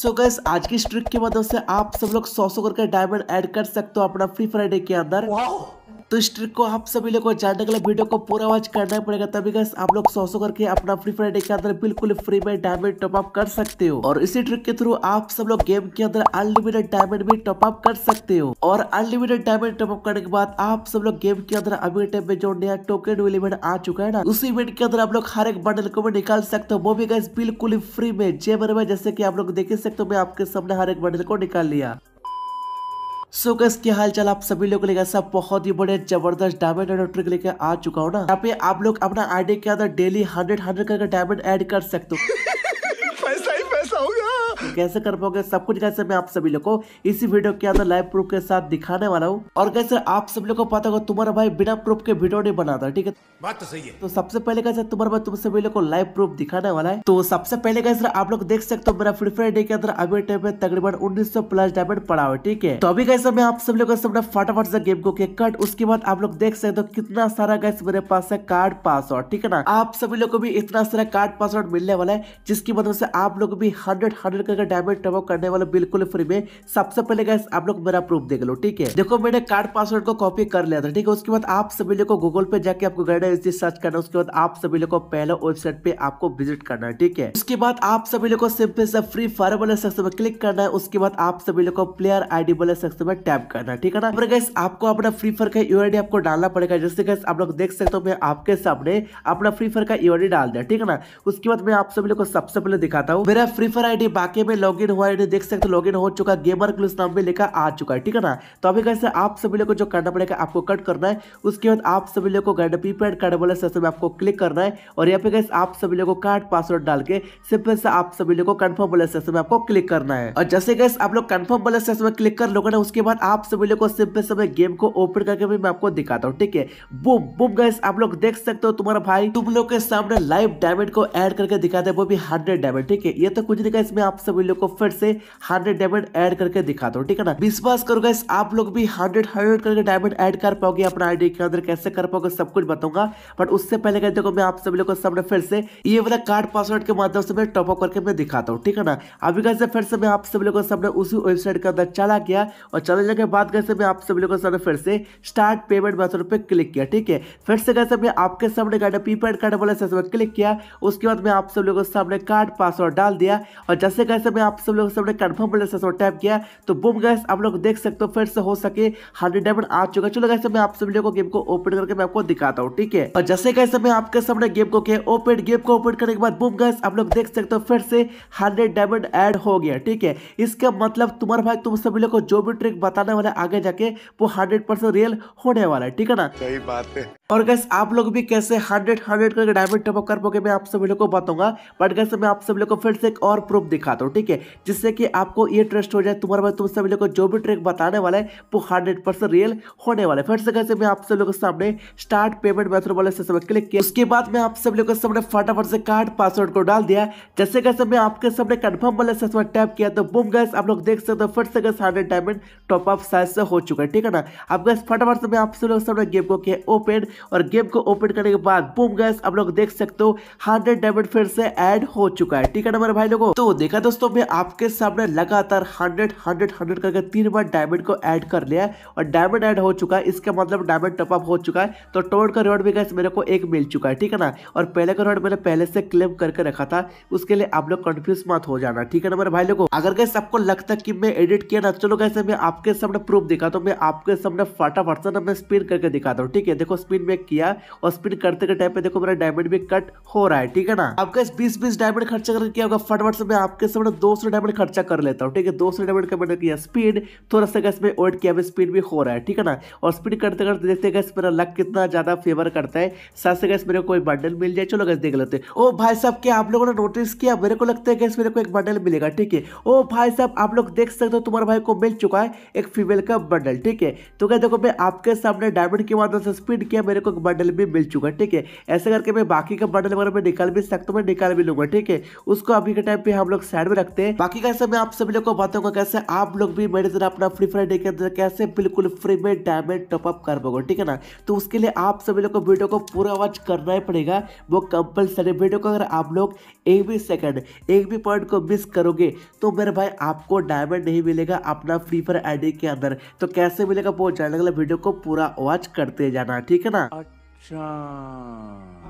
सो so gas आज की इस ट्रिक की मदद से आप सब लोग सौ सौ करके डायमंड ऐड कर सकते हो अपना फ्री फ्राइडे के अंदर wow! तो इस ट्रिक को आप सभी लोग को जानने के लिए वीडियो को पूरा वॉच करना पड़ेगा तभी गैस आप लोग सौ सौ करके अपना फ्री फायर के अंदर बिल्कुल फ्री में डायमंड टॉपअप कर सकते हो और इसी ट्रिक के थ्रू आप सब लोग गेम के अंदर अनलिमिटेड डायमंड भी टॉपअप कर सकते हो और अनलिमिटेड डायमंड टॉपअप करने के बाद आप सब लोग गेम के अंदर अभी टाइम में जो नया टोकन इवेंट आ चुका है ना उसी इवेंट के अंदर आप लोग हर एक बंडल को भी निकाल सकते हो वो भी गैस बिल्कुल फ्री में जेबर में जैसे की आप लोग देख सकते हो मैं आपके सामने हर एक बंडल को निकाल लिया सो गस क्या हाल चाल आप सभी लोग लेकर सब बहुत ही बड़े जबरदस्त डायमंड एंड ट्रिक लेकर आ चुका हो ना यहाँ पे आप लोग अपना आईडी के अंदर डेली हंड्रेड हंड्रेड करके डायमंड ऐड कर सकते हो कैसे कर पाओगे सब कुछ कैसे मैं आप सभी लोग को इसी वीडियो के अंदर लाइव प्रूफ के साथ दिखाने वाला हूँ और कैसे आप सब लोग को पता होगा तुम्हारा भाई बिना प्रूफ के वीडियो नहीं बनाता ठीक है बात तो सही है तो सबसे पहले कैसे तुम्हारा भाई तुम सभी लोग को लाइव प्रूफ दिखाने वाला है तो सबसे पहले कैसे आप लोग देख सकते हो मेरा फ्री फायर डे के अंदर अभी टाइम में तकरीबन उन्नीस प्लस डायमंड पड़ा हुआ ठीक है तो अभी कैसे मैं आप सब लोग फटाफट से गेम को कट उसके बाद आप लोग देख सकते हो कितना सारा गैस मेरे पास है कार्ड पासवर्ड ठीक है ना आप सभी लोग को भी इतना सारा कार्ड पासवर्ड मिलने वाला है जिसकी मदद से आप लोग भी हंड्रेड हंड्रेड का डायमंड टॉपअप करने वाला बिल्कुल फ्री में सबसे पहले गैस आप लोग मेरा प्रूफ देख लो ठीक है देखो मैंने कार्ड पासवर्ड को कॉपी कर लिया था ठीक है उसके बाद आप सभी लोग को गूगल पे जाके आपको गाइडर सर्च करना उसके बाद आप सभी लोग को पहले वेबसाइट पे आपको विजिट करना है ठीक है उसके बाद आप सभी लोग को सिंपल से फ्री फायर वाले सेक्शन में क्लिक करना है उसके बाद आप सभी लोग को प्लेयर आईडी वाले सेक्शन में टैप करना ठीक है ना और गैस आपको अपना फ्री फायर का यू आपको डालना पड़ेगा जैसे गैस आप लोग देख सकते हो मैं आपके सामने अपना फ्री फायर का यू डाल दिया ठीक है ना उसके बाद मैं आप सभी लोग को सबसे पहले दिखाता हूँ मेरा फ्री फायर आई बाकी में लॉग इन हुआ है देख सकते लॉग इन हो चुका गेमर क्लूस नाम में लेकर आ चुका है ठीक है ना तो अभी कैसे आप सभी लोग को जो करना पड़ेगा आपको कट करना है उसके बाद आप सभी लोग को गाइड प्रीपेड कार्ड वाले सेशन में आपको क्लिक करना है और यहाँ पे कैसे आप सभी लोग को कार्ड पासवर्ड डाल के सिंपल से आप सभी लोग को कन्फर्म वाले सेशन में आपको क्लिक करना है और जैसे कैसे आप लोग कन्फर्म वाले सेशन में क्लिक कर लोगे ना उसके बाद आप सभी लोग को सिंपल से गेम को ओपन करके भी मैं आपको दिखाता हूँ ठीक है बुम बुम गैस आप लोग देख सकते हो तुम्हारा भाई तुम लोग के सामने लाइव डायमंड को एड करके दिखाते हैं वो भी हंड्रेड डायमंड ठीक है ये तो कुछ नहीं इसमें आप सभी वीडियो को फिर से हंड्रेड डायमंड ऐड करके दिखाता हूँ ठीक है ना विश्वास करो गैस आप लोग भी हंड्रेड हंड्रेड करके डायमंड ऐड कर पाओगे अपना आईडी के अंदर कैसे कर पाओगे सब कुछ बताऊंगा बट उससे पहले कहते देखो मैं आप सभी लोग को सामने फिर से ये वाला कार्ड पासवर्ड के माध्यम से मैं टॉपअप करके मैं दिखाता हूँ ठीक है ना अभी कैसे फिर से मैं आप सभी लोग को सामने उसी वेबसाइट के अंदर चला गया और चले जाने के बाद कैसे मैं आप सभी लोग को सामने फिर से स्टार्ट पेमेंट मेथड पर क्लिक किया ठीक है फिर से कैसे मैं आपके सामने कार्ड प्रीपेड कार्ड वाले क्लिक किया उसके बाद मैं आप सभी लोग को सामने कार्ड पासवर्ड डाल दिया और जैसे कैसे में आप सब लोग सबने कन्फर्म बोले सौ टैप किया तो बुम गैस आप लोग देख सकते हो फिर से हो सके हंड्रेड डायमंड आ चुका चलो गैसे मैं आप सब लोगों को गेम को ओपन करके मैं आपको दिखाता हूँ ठीक है और जैसे गैस मैं आपके सामने गेम को किया ओपन गेम को ओपन करने के बाद बुम गैस आप लोग देख सकते हो फिर से हंड्रेड डायमंड एड हो गया ठीक है इसका मतलब तुम्हारे भाई तुम सभी लोग को जो भी ट्रिक बताने वाले आगे जाके वो हंड्रेड रियल होने वाला है ठीक है ना सही बात है और गैस आप लोग भी कैसे हंड्रेड हंड्रेड करके डायमंड टॉपअप कर पोगे मैं आप सभी लोग को बताऊंगा बट गैस मैं आप सभी लोग को फिर से एक और प्रूफ दिखाता हूँ ठीक है जिससे कि आपको ये ट्रस्ट हो जाए तुम्हारे में तुम सभी लोग को जो भी ट्रिक बताने वाला है वो हंड्रेड परसेंट रियल होने वाला है फिर से कैसे मैं आप सभी लोग के सामने स्टार्ट पेमेंट मेथड वाले से समय क्लिक किया उसके बाद मैं आप सभी लोग के सामने फटाफट से कार्ड पासवर्ड को डाल दिया जैसे कैसे मैं आपके सामने कन्फर्म वाले से समय टैप किया तो बुम गैस आप लोग देख सकते हो फिर से गैस हंड्रेड डायमंड टॉपअप साइज से हो चुका है ठीक है ना अब गैस फटाफट से मैं आप सभी लोग सामने गेम को किया ओपन और गेम को ओपन करने के बाद बूम गैस आप लोग देख सकते हो हंड्रेड डायमंड फिर से ऐड हो चुका है ठीक है ना मेरे भाई लोगों तो देखा दोस्तों मैं आपके सामने लगातार हंड्रेड हंड्रेड हंड्रेड करके तीन बार डायमंड को ऐड कर लिया है और डायमंड ऐड हो चुका है इसका मतलब डायमंड टॉपअप हो चुका है तो टोड का रिवॉर्ड भी गैस मेरे को एक मिल चुका है ठीक है ना और पहले का रिवॉर्ड मैंने पहले से क्लेम करके रखा था उसके लिए आप लोग कंफ्यूज मत हो जाना ठीक है ना मेरे भाई लोगों अगर गैस आपको लगता कि मैं एडिट किया ना चलो कैसे मैं आपके सामने प्रूफ दिखाता हूँ मैं आपके सामने फटाफट से ना मैं स्पिन करके दिखाता हूँ ठीक है देखो स्पिन बैक किया और स्पिन करते के टाइम पे देखो मेरा डायमंड भी कट हो रहा है ठीक है ना आपका इस बीस बीस डायमंड खर्चा करके क्या होगा फटाफट से मैं आपके सामने दो सौ डायमंड खर्चा कर लेता हूँ ठीक है दो सौ डायमंड का मैंने किया स्पीड थोड़ा सा इसमें वेट किया स्पीड भी हो रहा है ठीक है ना और स्पीड करते करते देखते गए मेरा लक कितना ज्यादा फेवर करता है साथ से गैस मेरे को कोई बंडल मिल जाए चलो गैस देख लेते ओ भाई साहब क्या आप लोगों ने नोटिस किया मेरे को लगता है गैस मेरे को एक बंडल मिलेगा ठीक है ओ भाई साहब आप लोग देख सकते हो तुम्हारे भाई को मिल चुका है एक फीमेल का बंडल ठीक है तो क्या देखो मैं आपके सामने डायमंड के माध्यम से स्पीड किया मेरे मेरे को बंडल भी मिल चुका है ठीक है ऐसे करके मैं बाकी का बंडल वगैरह मैं निकाल भी सकता हूँ मैं निकाल भी लूंगा ठीक है उसको अभी के टाइम पे हम लोग साइड में रखते हैं बाकी कैसे मैं आप सभी लोग को बताऊंगा कैसे आप लोग भी मेरे तरह अपना फ्री फायर डे के अंदर कैसे बिल्कुल फ्री में डायमंड टॉपअप कर पाओगे ठीक है ना तो उसके लिए आप सभी लोग को वीडियो को पूरा वॉच करना ही पड़ेगा वो कंपलसरी वीडियो को अगर आप लोग एक भी सेकंड एक भी पॉइंट को मिस करोगे तो मेरे भाई आपको डायमंड नहीं मिलेगा अपना फ्री फायर आईडी के अंदर तो कैसे मिलेगा वो जानने के लिए वीडियो को पूरा वॉच करते जाना ठीक है ना अच्छा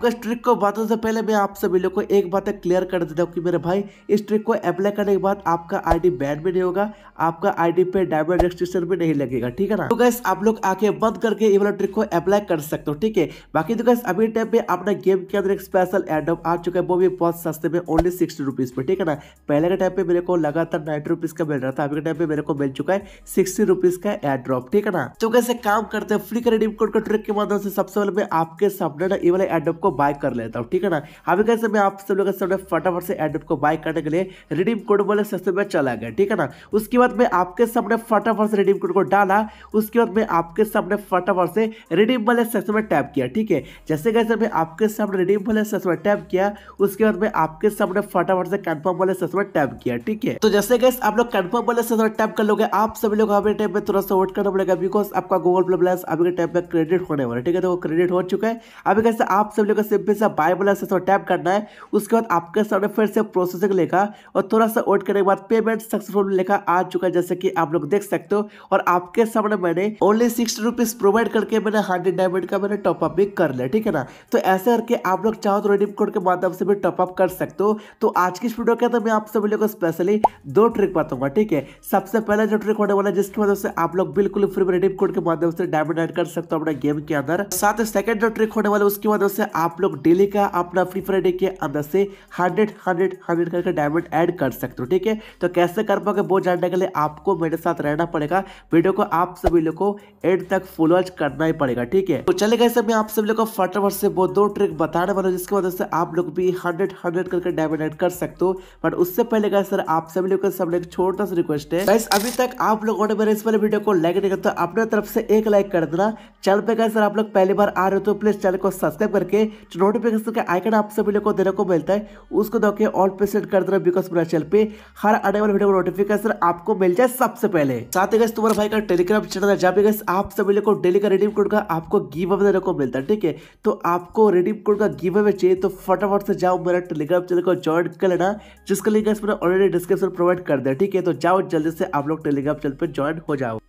आपका इस ट्रिक को बताने से पहले मैं आप सभी लोग को एक बात क्लियर कर देता हूँ कि मेरे भाई इस ट्रिक को अप्लाई करने के बाद आपका आईडी बैन भी नहीं होगा आपका आईडी पे डायमंड रजिस्ट्रेशन भी नहीं लगेगा ठीक है ना तो गैस आप लोग आके बंद करके ये वाला ट्रिक को अप्लाई कर सकते हो ठीक है बाकी तो गैस अभी टाइम में अपना गेम के अंदर एक स्पेशल एड आ चुका है वो भी बहुत सस्ते में ओनली सिक्सटी रुपीज़ पे ठीक है ना पहले के टाइम पे मेरे को लगातार नाइन्टी रुपीज़ का मिल रहा था अभी के टाइम पे मेरे को मिल चुका है सिक्सटी रुपीज़ का एड ड्रॉप ठीक है ना तो कैसे काम करते हैं फ्री का रिडीम कोड के ट्रिक के माध्यम से सबसे पहले मैं आपके सामने ना ये वाले एड को बाय कर लेता हूँ ठीक है ना अभी कैसे मैं आप सब लोग फटाफट से एंड्रॉइड को बाय करने के लिए रिडीम कोड बोले सस्ते में चला गया ठीक है ना उसके बाद मैं आपके सामने फटाफट से रिडीम कोड को डाला उसके बाद मैं आपके सामने फटाफट से रिडीम वाले सेक्शन में टैप किया ठीक है जैसे कैसे मैं आपके सामने रिडीम वाले सेक्शन में टैप किया उसके बाद मैं आपके सामने फटाफट से कन्फर्म वाले सेक्शन में टैप किया ठीक है तो जैसे कैसे आप लोग कन्फर्म वाले सेक्शन में टैप कर लोगे आप सभी लोग अभी टाइम में थोड़ा सा वोट करना पड़ेगा बिकॉज आपका गूगल प्ले प्लस अभी के टाइम में क्रेडिट होने वाला ठीक है तो क्रेडिट हो चुका है अभी कैसे आप सभी लोग को सिंपली सा बाय बोला से थोड़ा टैप करना है उसके बाद आपके सामने फिर से प्रोसेसिंग लेखा और थोड़ा सा वेट करने के बाद पेमेंट सक्सेसफुल लेखा आ चुका है जैसे कि आप लोग देख सकते हो और आपके सामने मैंने ओनली सिक्सटी रुपीज प्रोवाइड करके मैंने हंड्रेड डायमंड का मैंने टॉपअप भी कर लिया ठीक है ना तो ऐसे करके आप लोग चाहो तो रेडीम कोड के माध्यम से भी टॉपअप कर सकते हो तो आज की इस वीडियो के अंदर मैं आप सभी लोग स्पेशली दो ट्रिक बताऊंगा ठीक है सबसे पहला जो ट्रिक होने वाला है जिसकी मदद से आप लोग बिल्कुल फ्री में रेडीम कोड के माध्यम से डायमंड एड कर सकते हो अपने गेम के अंदर साथ ही सेकंड जो ट्रिक होने वाला है उसके माध्यम से आप आप लोग डेली का अपना फ्री फायर डे के अंदर से हंड्रेड हंड्रेड हंड्रेड करके डायमंड ऐड कर सकते हो ठीक है तो कैसे कर पाओगे वो जानने के लिए आपको मेरे साथ रहना पड़ेगा वीडियो को आप सभी लोग को एंड तक फुल वॉच करना ही पड़ेगा ठीक है तो चले गए मैं आप सभी लोग को फटाफट से वो दो ट्रिक बताने वाला जिसकी मदद से आप लोग भी हंड्रेड हंड्रेड करके डायमंड ऐड कर सकते हो बट उससे पहले गए सर आप सभी लोग सब लोग छोटा सा रिक्वेस्ट है अभी तक आप लोगों ने मेरे इस वाले वीडियो को लाइक नहीं करता तो अपने तरफ से एक लाइक कर देना चैनल पे गए सर आप लोग पहली बार आ रहे हो तो प्लीज चैनल को सब्सक्राइब करके जो नोटिफिकेशन का आइकन आप सभी लोग को देने को मिलता है उसको देखिए ऑल पे सेट कर देना बिकॉज मेरा चैनल पे हर आने वाले वीडियो का नोटिफिकेशन आपको मिल जाए सबसे पहले साथ ही गैस तुम्हारे भाई का टेलीग्राम चैनल जहाँ पे आप सभी लोग को डेली का रेडीम कोड का आपको गिव अवे देने को मिलता है ठीक है तो आपको रेडीम कोड का गिव अवे चाहिए तो फटाफट से जाओ मेरा टेलीग्राम चैनल को ज्वाइन कर लेना जिसका लिंक मैंने ऑलरेडी डिस्क्रिप्शन प्रोवाइड कर दिया ठीक है तो जाओ जल्दी से आप लोग टेलीग्राम चैनल पर ज्वाइन हो जाओ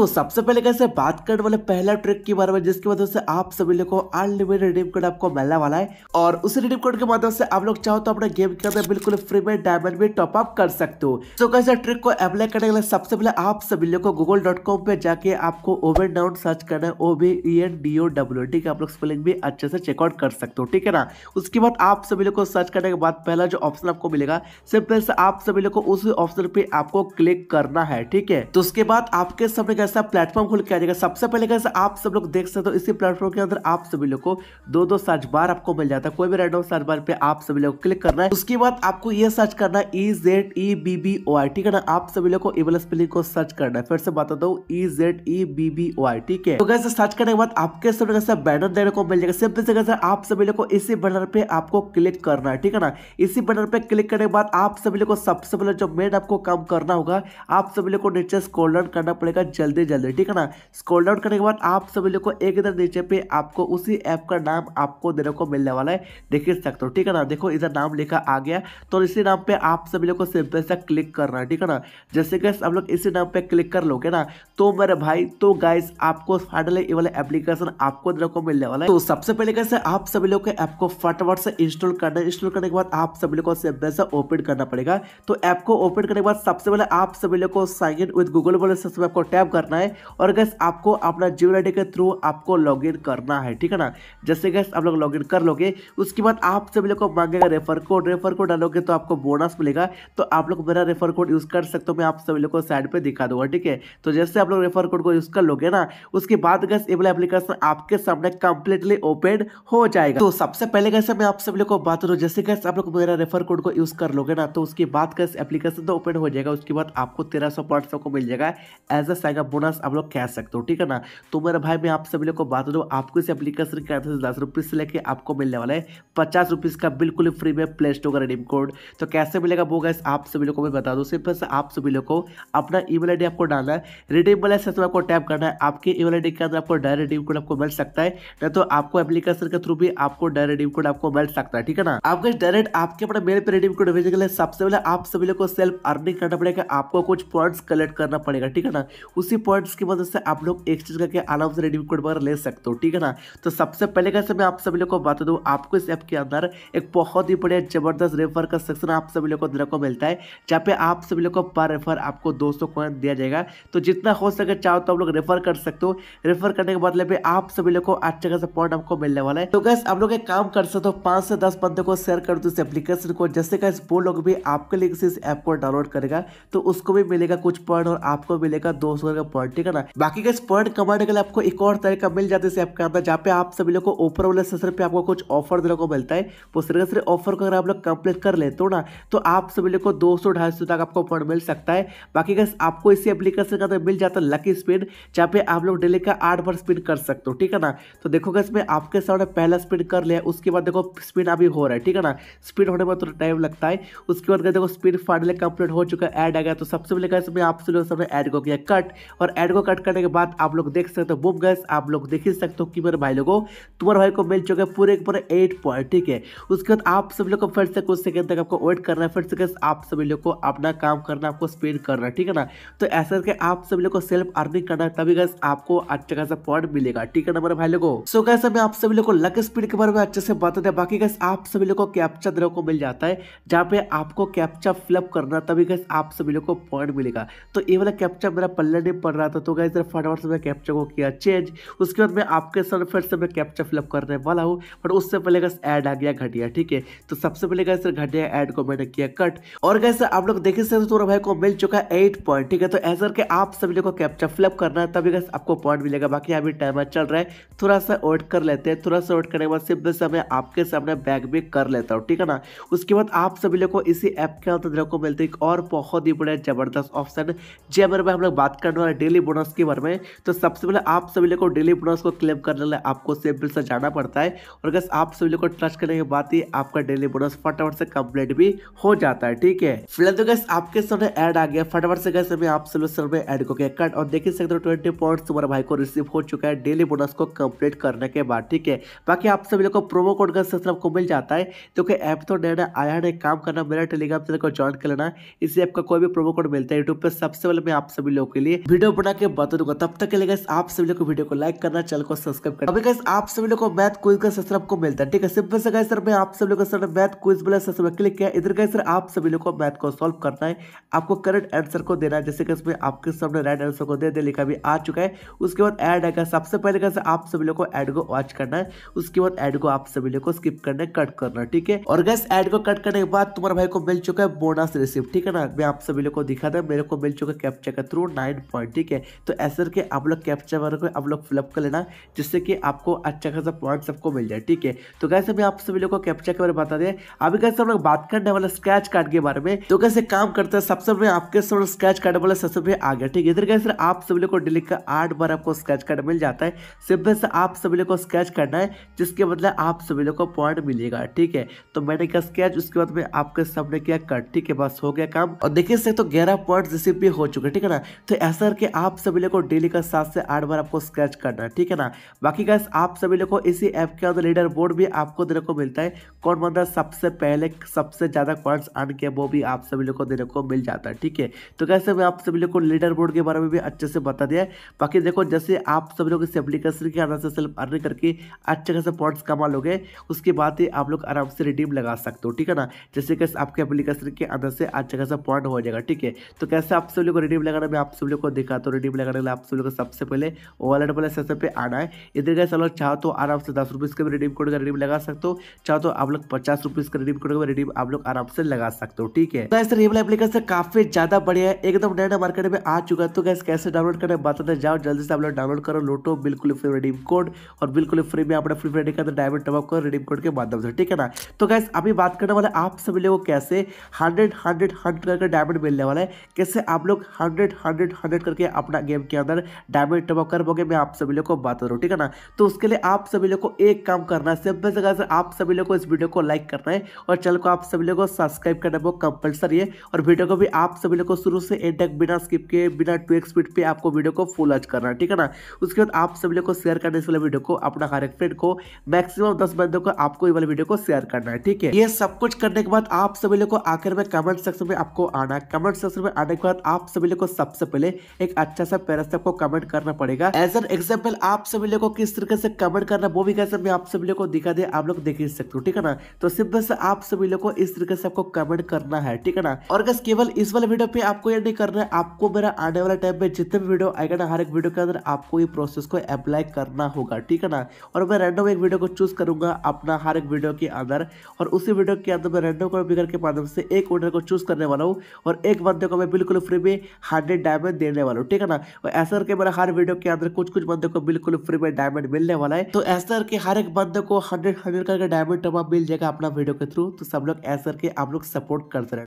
तो सबसे पहले कैसे बात करने वाले पहला ट्रिक के बारे में जिसकी मदद से आप सभी लोगों को अनलिमिटेड रिडीम कोड आपको मिलने वाला है और उसी रिडीम कोड के माध्यम से आप लोग चाहो तो अपने गेम के अंदर बिल्कुल फ्री में डायमंड भी टॉप अप कर सकते हो तो कैसे ट्रिक को अप्लाई करने के लिए सबसे पहले आप सभी लोग को गूगल डॉट कॉम पे जाके आपको ओवे डाउन सर्च करना है O B E N D O W ठीक है आप लोग स्पेलिंग भी अच्छे से चेकआउट कर सकते हो ठीक है ना उसके बाद आप सभी लोग को सर्च करने के बाद पहला जो ऑप्शन आपको मिलेगा सिंपल से आप सभी लोग को उस ऑप्शन पे आपको क्लिक करना है ठीक है तो उसके बाद आपके सामने ऐसा प्लेटफॉर्म खुल के आ जाएगा सबसे पहले कैसे आप सब लोग देख सकते हो इसी प्लेटफॉर्म के अंदर आप सभी लोग को दो दो सर्च बार आपको मिल जाता है कोई भी रेडो सर्च बार पे आप सभी लोग क्लिक करना है उसके बाद आपको ये सर्च करना है E Z E B B O I ठीक है ना आप सभी लोग को इबल स्पेलिंग को सर्च करना है फिर से बताता हूँ E Z E B B O I ठीक है तो कैसे सर्च करने के बाद आपके सब कैसे बैनर देने को मिल जाएगा सिंपल से कैसे आप सभी लोग को इसी बैनर पे आपको क्लिक करना है ठीक है ना इसी बैनर पे क्लिक करने के बाद आप सभी लोग को सबसे पहले जो मेन आपको काम करना होगा आप सभी लोग को नीचे स्कोल्डन करना पड़ेगा जल्द जल्दी जल्दी ठीक है ना स्क्रॉल डाउन करने के बाद आप सभी लोग को एक इधर नीचे पे आपको उसी ऐप का नाम आपको देने को मिलने वाला है देख सकते हो ठीक है ना देखो इधर नाम लिखा आ गया तो इसी नाम पे आप सभी लोग को सिंपल सा क्लिक करना है ठीक है ना जैसे कि आप लोग इसी नाम पे क्लिक कर लोगे ना तो मेरे भाई तो गाइस आपको फाइनली ये वाला एप्लीकेशन आपको देने को मिलने वाला है तो सबसे पहले कैसे आप सभी लोग के ऐप को फटाफट से इंस्टॉल करना इंस्टॉल करने के बाद आप सभी लोग को सिंपल सा ओपन करना पड़ेगा तो ऐप को ओपन करने के बाद सबसे पहले आप सभी लोग को साइन इन विद गूगल वाले सबसे आपको टैप करना है और गैस आपको अपना जीमेल आई के थ्रू आपको लॉग करना है ठीक है ना जैसे गैस आप लोग लॉग कर लोगे उसके बाद आप सभी लोग को मांगेगा रेफर कोड रेफर कोड डालोगे तो आपको बोनस मिलेगा तो आप लोग मेरा रेफर कोड यूज़ कर सकते हो मैं आप सभी लोग को साइड पर दिखा दूंगा ठीक है तो जैसे आप लोग रेफर कोड को यूज़ कर लोगे ना उसके बाद गैस एबल एप्लीकेशन आपके सामने कंप्लीटली ओपन हो जाएगा तो सबसे पहले कैसे मैं आप सभी लोग को बात करूँ जैसे कैसे आप लोग मेरा रेफर कोड को यूज़ कर लोगे ना तो उसके बाद कैसे एप्लीकेशन तो ओपन हो जाएगा उसके बाद आपको तेरह सौ को मिल जाएगा एज अ साइगा बोनस आप लोग कह सकते हो ठीक है ना तो मेरे भाई मैं आप सभी लोग को बात दूँ आपको इस एप्लीकेशन के अंदर दस रुपीज़ से लेकर आपको मिलने वाला है पचास रुपीज़ का बिल्कुल फ्री में प्ले स्टोर का रिडीम कोड तो कैसे मिलेगा वो गैस आप सभी लोग को मैं बता दूँ सिर्फ आप सभी लोग को अपना ई मेल आपको डालना है रिडीम वाले सेक्शन आपको टैप करना है आपके ई मेल के अंदर आपको डायरेक्ट रिडीम कोड आपको मिल सकता है नहीं तो आपको एप्लीकेशन के थ्रू भी आपको डायरेक्ट रिडीम कोड आपको मिल सकता है ठीक है ना आप गैस डायरेक्ट आपके अपने मेल पर रिडीम कोड भेजने के लिए सबसे पहले आप सभी लोग को सेल्फ अर्निंग करना पड़ेगा आपको कुछ पॉइंट्स कलेक्ट करना पड़ेगा ठीक है ना उसी पॉइंट्स की मदद से आप लोग एक्सचेंज करके आराम से रेडमी कोड वगैरह ले सकते हो ठीक है ना तो सबसे पहले कैसे मैं आप सभी लोग को बता दूँ आपको इस ऐप के अंदर एक बहुत ही बढ़िया जबरदस्त रेफर का सेक्शन आप सभी लोग को देखने को मिलता है जहाँ पे आप सभी लोग को पर रेफर आपको दो सौ दिया जाएगा तो जितना हो सके चाहो तो आप लोग रेफर कर सकते हो रेफर करने के बदले में आप सभी लोग को अच्छे खास पॉइंट आपको मिलने वाला है तो गैस आप लोग एक काम कर सकते हो पाँच से दस बंदे को शेयर कर दो इस एप्लीकेशन को जैसे कैस वो लोग भी आपके लिए इस ऐप को डाउनलोड करेगा तो उसको भी मिलेगा कुछ पॉइंट और आपको मिलेगा दो सौ का पर्ट ठीक है ना बाकी का पॉइंट कमाने के लिए आपको एक और तरीका मिल जाता है आपके अंदर जहाँ पे आप सभी लोग को ऑफर वाले सेशन पे आपको कुछ ऑफर देने को मिलता है वो सिर्फ सिर्फ ऑफर को अगर आप लोग कंप्लीट कर लेते हो ना तो आप सभी लोग को दो सौ ढाई सौ तक आपको पॉइंट मिल सकता है बाकी का आपको इसी एप्लीकेशन के अंदर मिल जाता है लकी स्पिन जहाँ पे आप लोग डेली का आठ बार स्पिन कर सकते हो ठीक है ना तो देखो देखोगे इसमें आपके सामने पहला स्पिन कर लिया उसके बाद देखो स्पिन अभी हो रहा है ठीक है ना स्पिन होने में थोड़ा टाइम लगता है उसके बाद देखो स्पिन फाइनली कंप्लीट हो चुका है एड आ गया तो सबसे पहले कैसे आप सभी लोग सबने ऐड को किया कट और एड को कट करने के बाद आप लोग देख सकते हो बुम तो गैस आप लोग देख ही सकते हो कि मेरे भाई लोगों तुम्हारे भाई को मिल चुके पूरे के पूरे एट पॉइंट ठीक है उसके बाद आप सभी लोग को फिर से कुछ सेकंड तक आपको वेट करना है फिर से गैस आप सभी लोग को अपना काम करना आपको स्पीड करना है ठीक है ना तो ऐसा करके आप सभी लोग को सेल्फ अर्निंग करना है तभी गैस आपको अच्छा खासा पॉइंट मिलेगा ठीक है ना मेरे भाई लोगों सो गैस अभी आप सभी लोग को लक स्पीड के बारे में अच्छे से बता दें बाकी गैस आप सभी लोग को कैप्चा द्रव को मिल जाता है जहाँ पे आपको कैप्चा फ्लप करना तभी गैस आप सभी लोग को पॉइंट मिलेगा तो ये वाला कैप्चा मेरा पल्ला ने पड़ रहा था तो गाइज फटाफट से मैं कैप्चर को किया चेंज उसके बाद मैं आपके सर फिर से मैं कैप्चर फिलअप करने वाला हूँ बट उससे पहले गैस ऐड आ गया घटिया ठीक है तो सबसे पहले गए सर घटिया ऐड को मैंने किया कट और गैस आप लोग देखे सर तो भाई को मिल चुका है एट पॉइंट ठीक है तो ऐसा करके आप सभी लोग को कैप्चर फिलअप करना है तभी गैस आपको पॉइंट मिलेगा बाकी अभी टाइमर चल रहा है थोड़ा सा ऑर्ड कर लेते हैं थोड़ा सा ऑर्ड करने के बाद सिर्फ से मैं आपके सामने बैग भी कर लेता हूँ ठीक है ना उसके बाद आप सभी लोग को इसी ऐप के अंदर को मिलते एक और बहुत ही बड़ा जबरदस्त ऑप्शन जय में हम लोग बात करने वाले डेली बोनस के बारे में तो सबसे पहले आप सभी लोग को डेली बोनस को क्लेम करने लगे आपको सेम्पल से जाना पड़ता है और अगर आप सभी लोग को ट्रस्ट करने के बाद ही आपका डेली बोनस फटाफट से कंप्लीट भी हो जाता है ठीक है फिलहाल तो गैस आपके सामने एड आ गया फटाफट से गैस अभी आप सभी लोग में एड को गया कट और देख सकते हो ट्वेंटी पॉइंट तुम्हारे भाई को रिसीव हो चुका है डेली बोनस को कंप्लीट करने के बाद ठीक है बाकी आप सभी लोग को प्रोमो कोड का सिस्टम को मिल जाता है तो कि ऐप तो नया आया है काम करना मेरा टेलीग्राम चैनल को ज्वाइन कर लेना इसी ऐप का कोई भी प्रोमो कोड मिलता है यूट्यूब पर सबसे पहले मैं आप सभी लोगों के लिए वीडियो बना के बता दूंगा तब तक के लिए आप सभी लोग वीडियो को लाइक करना चैनल को सब्सक्राइब करना अभी गैस आप सभी लोग को मैथ क्विज का सर आपको मिलता है ठीक है सिंपल से सर मैं आप सभी लोग सर मैथ क्विज बोला सर में क्लिक किया इधर गए सर आप सभी लोग को मैथ को सॉल्व करना है आपको करेक्ट आंसर को देना है जैसे कि इसमें आपके सामने राइट आंसर को दे दे लिखा भी आ चुका है उसके बाद ऐड आएगा सबसे पहले कैसे आप सभी लोग को एड को वॉच करना है उसके बाद एड को आप सभी लोग को स्किप करना है कट करना ठीक है और गैस एड को कट करने के बाद तुम्हारे भाई को मिल चुका है बोनस रिसिप्ट ठीक है ना मैं आप सभी लोग को दिखा था मेरे को मिल चुका है कैप्चर के थ्रू नाइन ठीक है तो ऐसे करके आप लोग कैप्चा वगैरह को आप लोग फिलअप कर लेना जिससे कि आपको अच्छा खासा पॉइंट सबको मिल जाए ठीक है तो कैसे मैं आप सभी लोग को कैप्चा के बारे में बता दें अभी कैसे हम लोग बात करने वाले स्क्रैच कार्ड के बारे में तो कैसे काम करते हैं सबसे पहले आपके सब स्क्रैच कार्ड वाले सबसे पहले आ गया ठीक है इधर कैसे आप सभी लोग को डिलीट कर आठ बार आपको स्क्रैच कार्ड मिल जाता है सिंपल से आप सभी लोग को स्क्रैच करना है जिसके बदले आप सभी लोग को पॉइंट मिलेगा ठीक है तो मैंने क्या स्क्रैच उसके बाद में आपके सबने किया कट ठीक है बस हो गया काम और देखिए तो ग्यारह पॉइंट रिसीव भी हो चुके ठीक है ना तो ऐसा कि आप सभी लोग को डेली का सात से आठ बार आपको स्क्रैच करना है ठीक है ना बाकी गैस आप सभी लोग को इसी ऐप के अंदर लीडर बोर्ड भी आपको देने को मिलता है कौन बंदा सबसे पहले सबसे ज़्यादा कॉइन्स आन किया वो भी आप सभी लोग को देने को मिल जाता है ठीक है तो कैसे मैं आप सभी लोग को लीडर बोर्ड के बारे में भी अच्छे से बता दिया बाकी देखो जैसे आप सभी लोग इस एप्लीकेशन के अंदर से सेल्फ अर्न करके अच्छे खासे पॉइंट्स कमा लोगे उसके बाद ही आप लोग आराम से रिडीम लगा सकते हो ठीक है ना जैसे कैसे आपके एप्लीकेशन के अंदर से अच्छा खासा पॉइंट हो जाएगा ठीक है तो कैसे आप सभी लोग को रिडीम लगाना मैं आप सभी लोग को दिखा एक अथॉरिटी प्ले करने के लिए आप सभी को सबसे पहले वॉलेट वाले सेशन पे आना है इधर गए लोग चाहो तो आराम से दस रुपीज़ का भी रिडीम कोड का रिडीम लगा सकते हो चाहो तो आप लोग पचास रुपीज़ का रिडीम कोड का रिडीम आप लोग आराम से लगा सकते हो ठीक है तो ऐसे रिप्लाई एप्लीकेशन काफी ज़्यादा बढ़िया है एकदम नया नया मार्केट में आ चुका है तो गैस कैसे डाउनलोड करना बताते जाओ जल्दी से आप लोग डाउनलोड करो लोटो बिल्कुल फ्री रिडीम कोड और बिल्कुल फ्री में अपने फ्री फ्रेडी का डायमंड टॉप करो रिडीम कोड के माध्यम से ठीक है ना तो गैस अभी बात करने वाले आप सभी लोगों कैसे हंड्रेड हंड्रेड हंड्रेड करके डायमंड मिलने वाला है कैसे आप लोग हंड्रेड हंड्रेड हंड्रेड करके करके अपना गेम के अंदर डायमंड टॉपअप कर पाओगे मैं आप सभी लोग को बात करूँ ठीक है ना तो उसके लिए आप सभी लोग को एक काम करना है सिंपल से कैसे आप सभी लोग को इस वीडियो को लाइक करना है और चैनल को आप सभी लोग को सब्सक्राइब करना वो कंपलसरी है और वीडियो को भी आप सभी लोग को शुरू से एंड तक बिना स्किप के बिना टू एक्स स्पीड पर आपको वीडियो को फुल आज करना है ठीक है ना उसके बाद आप सभी लोग को शेयर करने से वीडियो को अपना हर एक फ्रेंड को मैक्सिमम दस बंदों को आपको ये वाले वीडियो को शेयर करना है ठीक है ये सब कुछ करने के बाद आप सभी लोग को आखिर में कमेंट सेक्शन में आपको आना कमेंट सेक्शन में आने के बाद आप सभी लोग को सबसे पहले एक एक अच्छा सा पैरास को कमेंट करना पड़ेगा एज एन एग्जाम्पल आप सभी लोगों को किस तरीके से कमेंट करना वो भी कैसे मैं आप सभी लोगों को दिखा दे आप लोग देख ही सकते हो ठीक है ना तो सिर्फ बस आप सभी लोगों को इस तरीके से आपको कमेंट करना है ठीक है ना और बस केवल इस वाले वीडियो पे आपको ये नहीं करना है आपको मेरा आने वाला टाइम में जितने भी वीडियो आएगा ना हर एक वीडियो के अंदर आपको ये प्रोसेस को अप्लाई करना होगा ठीक है ना और मैं रैंडम एक वीडियो को चूज करूंगा अपना हर एक वीडियो के अंदर और उसी वीडियो के अंदर मैं रैंडम कॉम्पिकर के माध्यम से एक ऑर्डर को चूज करने वाला हूँ और एक बंदे को मैं बिल्कुल फ्री में हंड्रेड डायमंड देने वाला हूँ हो ठीक है ना और ऐसा करके मेरा हर वीडियो के अंदर कुछ कुछ बंदे को बिल्कुल फ्री में डायमंड मिलने वाला है तो ऐसा करके हर एक बंदे को हंड्रेड हंड्रेड करके डायमंड मिल जाएगा अपना वीडियो के थ्रू तो सब लोग ऐसा करके आप लोग सपोर्ट करते रहे